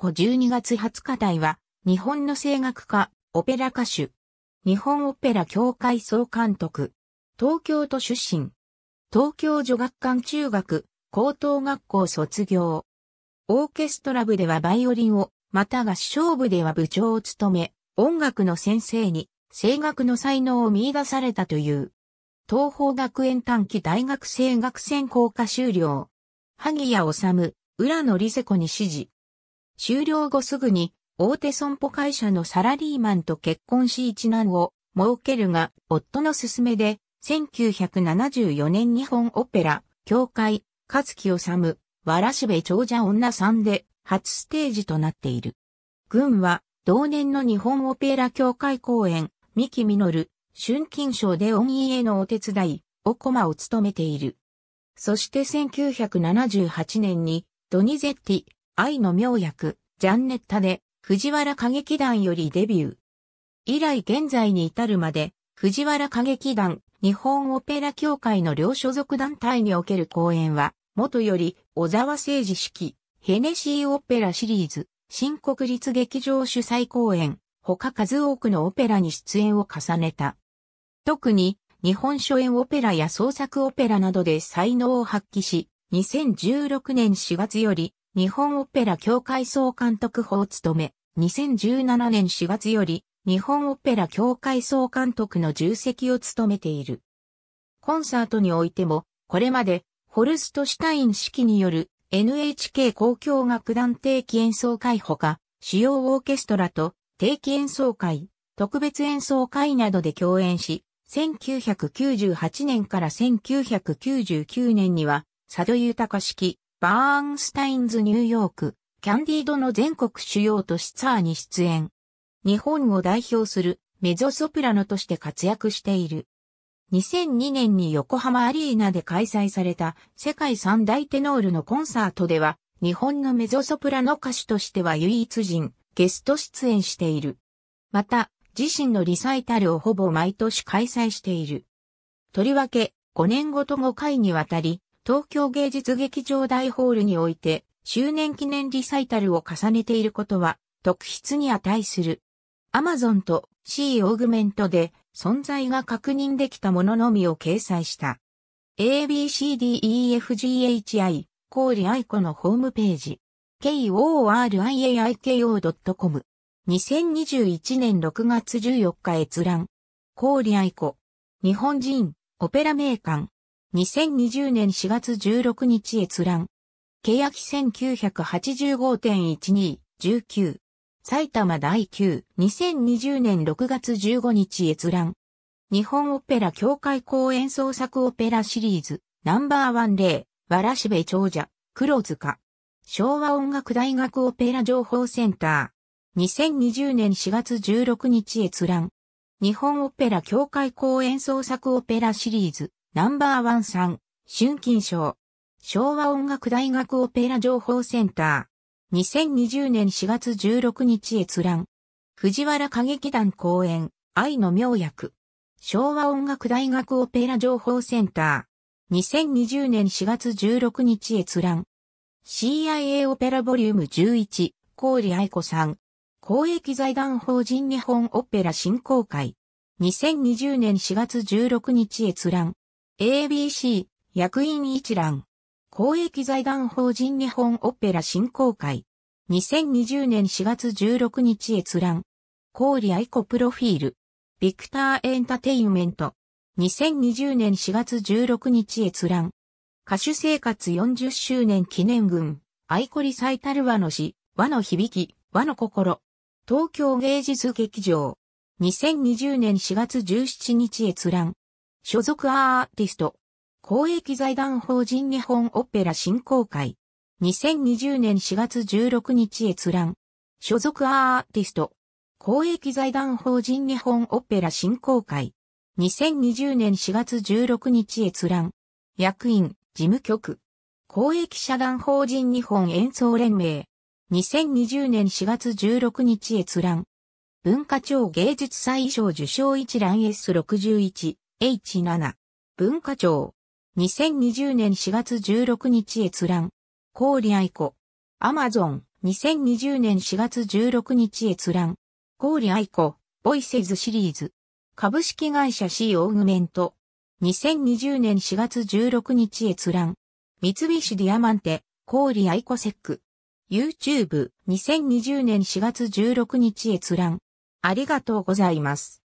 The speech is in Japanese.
古12月20日台は、日本の声楽家、オペラ歌手、日本オペラ協会総監督、東京都出身、東京女学館中学、高等学校卒業。オーケストラ部ではバイオリンを、また合唱部では部長を務め、音楽の先生に、声楽の才能を見出されたという。東方学園短期大学生学専攻科修了。萩谷治、浦野理瀬子に指示。終了後すぐに大手損保会社のサラリーマンと結婚し一男を設けるが、夫の勧めで、1974年日本オペラ、教会、勝木治、わらしべ長者女さんで、初ステージとなっている。軍は、同年の日本オペラ協会公演、三木実、春金賞で恩義へのお手伝い、お駒を務めている。そして1978年に、ドニゼッティ、愛の妙薬、ジャンネッタで、藤原歌劇団よりデビュー。以来現在に至るまで、藤原歌劇団、日本オペラ協会の両所属団体における公演は、元より、小沢誠司式、ヘネシーオペラシリーズ、新国立劇場主催公演、他数多くのオペラに出演を重ねた。特に、日本初演オペラや創作オペラなどで才能を発揮し、2016年4月より、日本オペラ協会総監督法を務め、2017年4月より日本オペラ協会総監督の重責を務めている。コンサートにおいても、これまでホルストシュタイン式による NHK 公共楽団定期演奏会ほか、主要オーケストラと定期演奏会、特別演奏会などで共演し、1998年から1999年には、佐渡豊式、バーンスタインズニューヨーク、キャンディードの全国主要都市ツアーに出演。日本を代表するメゾソプラノとして活躍している。2002年に横浜アリーナで開催された世界三大テノールのコンサートでは、日本のメゾソプラノ歌手としては唯一人、ゲスト出演している。また、自身のリサイタルをほぼ毎年開催している。とりわけ、5年ごと5回にわたり、東京芸術劇場大ホールにおいて、周年記念リサイタルを重ねていることは、特筆に値する。アマゾンと C オーグメントで存在が確認できたもののみを掲載した。ABCDEFGHI、コリアイコのホームページ。koriaiko.com。2021年6月14日閲覧。コリアイコ。日本人、オペラ名館。2020年4月16日閲覧。欅1985.1219。埼玉第9。2020年6月15日閲覧。日本オペラ協会公演創作オペラシリーズ。ナンバーワン例。わらしべ長者。黒塚。昭和音楽大学オペラ情報センター。2020年4月16日閲覧。日本オペラ協会公演創作オペラシリーズ。ナンバーワンさん、春金賞。昭和音楽大学オペラ情報センター。2020年4月16日閲覧。藤原歌劇団公演、愛の妙薬。昭和音楽大学オペラ情報センター。2020年4月16日閲覧。CIA オペラボリューム11、郡愛子さん。公益財団法人日本オペラ振興会。2020年4月16日閲覧。ABC、役員一覧。公益財団法人日本オペラ振興会。2020年4月16日閲覧。氷愛子プロフィール。ビクターエンタテインメント。2020年4月16日閲覧。歌手生活40周年記念群。愛子リサイタル和の詩、和の響き、和の心。東京芸術劇場。2020年4月17日閲覧。所属アーティスト。公益財団法人日本オペラ振興会。2020年4月16日閲覧。所属アーティスト。公益財団法人日本オペラ振興会。2020年4月16日閲覧。役員、事務局。公益社団法人日本演奏連盟。2020年4月16日閲覧。文化庁芸術祭衣装受賞一覧 S61。H7、文化庁、2020年4月16日閲覧、氷愛子、アマゾン、2020年4月16日閲覧、氷愛子、ボイセズシリーズ、株式会社 C オーグメント、2020年4月16日閲覧、三菱ディアマンテ、氷愛子セック、YouTube、2020年4月16日閲覧、ありがとうございます。